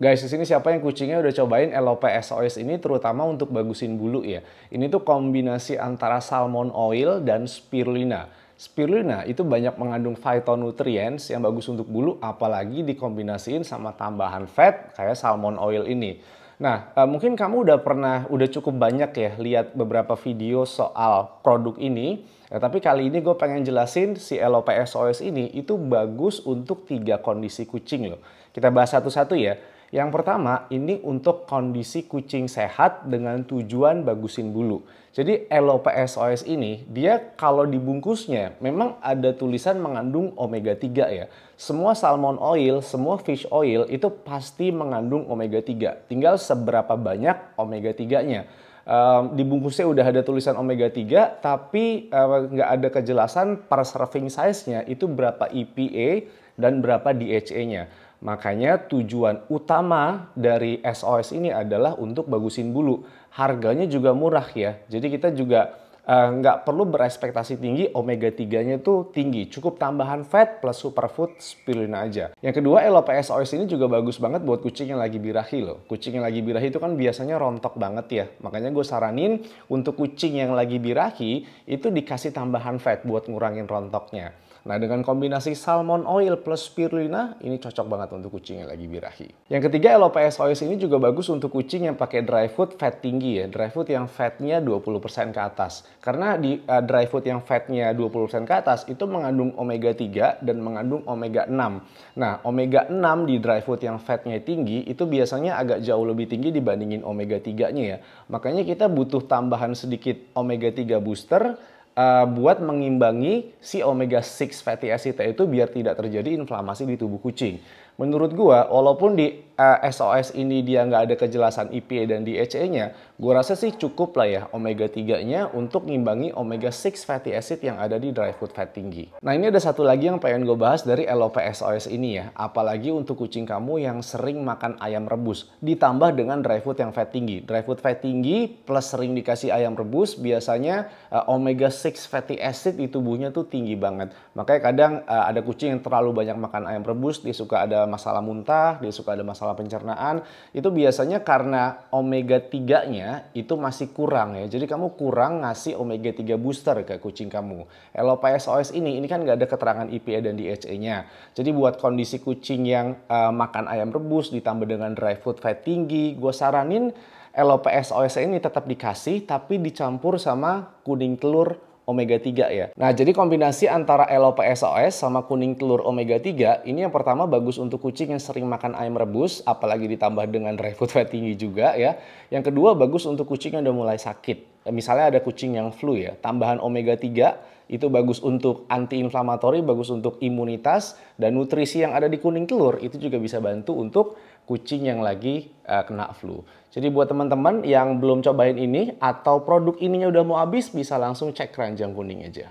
Guys, di sini siapa yang kucingnya udah cobain Elope SOS ini terutama untuk bagusin bulu ya. Ini tuh kombinasi antara salmon oil dan spirulina. Spirulina itu banyak mengandung phytonutrients yang bagus untuk bulu apalagi dikombinasiin sama tambahan fat kayak salmon oil ini. Nah, eh, mungkin kamu udah pernah udah cukup banyak ya lihat beberapa video soal produk ini. Ya, tapi kali ini gue pengen jelasin si LOPSOS SOS ini itu bagus untuk tiga kondisi kucing loh. Kita bahas satu-satu ya. Yang pertama, ini untuk kondisi kucing sehat dengan tujuan bagusin bulu. Jadi LOPSOS ini, dia kalau dibungkusnya memang ada tulisan mengandung omega 3 ya. Semua salmon oil, semua fish oil itu pasti mengandung omega 3. Tinggal seberapa banyak omega 3-nya um, ehm, di udah ada tulisan omega 3 tapi eh, nggak um, ada kejelasan per serving size-nya itu berapa EPA dan berapa DHA-nya. Makanya tujuan utama dari SOS ini adalah untuk bagusin bulu. Harganya juga murah ya. Jadi kita juga Eh, nggak uh, perlu berespektasi tinggi omega 3-nya itu tinggi. Cukup tambahan fat plus superfood spirulina aja. Yang kedua, LOPS oils ini juga bagus banget buat kucing yang lagi birahi loh. Kucing yang lagi birahi itu kan biasanya rontok banget ya. Makanya gue saranin untuk kucing yang lagi birahi itu dikasih tambahan fat buat ngurangin rontoknya. Nah, dengan kombinasi salmon oil plus spirulina, ini cocok banget untuk kucing yang lagi birahi. Yang ketiga, LOPS oils ini juga bagus untuk kucing yang pakai dry food fat tinggi ya. Dry food yang fatnya 20% ke atas. Karena di uh, dry food yang fatnya 20% ke atas itu mengandung omega 3 dan mengandung omega 6. Nah, omega 6 di dry food yang fatnya tinggi itu biasanya agak jauh lebih tinggi dibandingin omega 3-nya ya. Makanya kita butuh tambahan sedikit omega 3 booster uh, buat mengimbangi si omega 6 fatty acid itu biar tidak terjadi inflamasi di tubuh kucing. Menurut gua, walaupun di uh, eh, SOS ini dia nggak ada kejelasan IPA dan DHA-nya, e gue rasa sih cukup lah ya omega 3-nya untuk ngimbangi omega 6 fatty acid yang ada di dry food fat tinggi. Nah ini ada satu lagi yang pengen gue bahas dari LOP SOS ini ya, apalagi untuk kucing kamu yang sering makan ayam rebus, ditambah dengan dry food yang fat tinggi. Dry food fat tinggi plus sering dikasih ayam rebus, biasanya uh, omega 6 fatty acid di tubuhnya tuh tinggi banget. Makanya kadang uh, ada kucing yang terlalu banyak makan ayam rebus, dia suka ada masalah muntah, dia suka ada masalah masalah pencernaan itu biasanya karena omega 3-nya itu masih kurang ya. Jadi kamu kurang ngasih omega 3 booster ke kucing kamu. LOPSOS ini ini kan nggak ada keterangan IPA e dan DHA-nya. Jadi buat kondisi kucing yang uh, makan ayam rebus ditambah dengan dry food fat tinggi, gue saranin LOPSOS ini tetap dikasih tapi dicampur sama kuning telur omega 3 ya. Nah, jadi kombinasi antara LOPSOS sama kuning telur omega 3 ini yang pertama bagus untuk kucing yang sering makan ayam rebus apalagi ditambah dengan dry food fat tinggi juga ya. Yang kedua bagus untuk kucing yang udah mulai sakit Eh, misalnya ada kucing yang flu ya, tambahan omega 3 itu bagus untuk antiinflamatori, bagus untuk imunitas dan nutrisi yang ada di kuning telur itu juga bisa bantu untuk kucing yang lagi uh, kena flu. Jadi buat teman-teman yang belum cobain ini atau produk ininya udah mau habis bisa langsung cek keranjang kuning aja.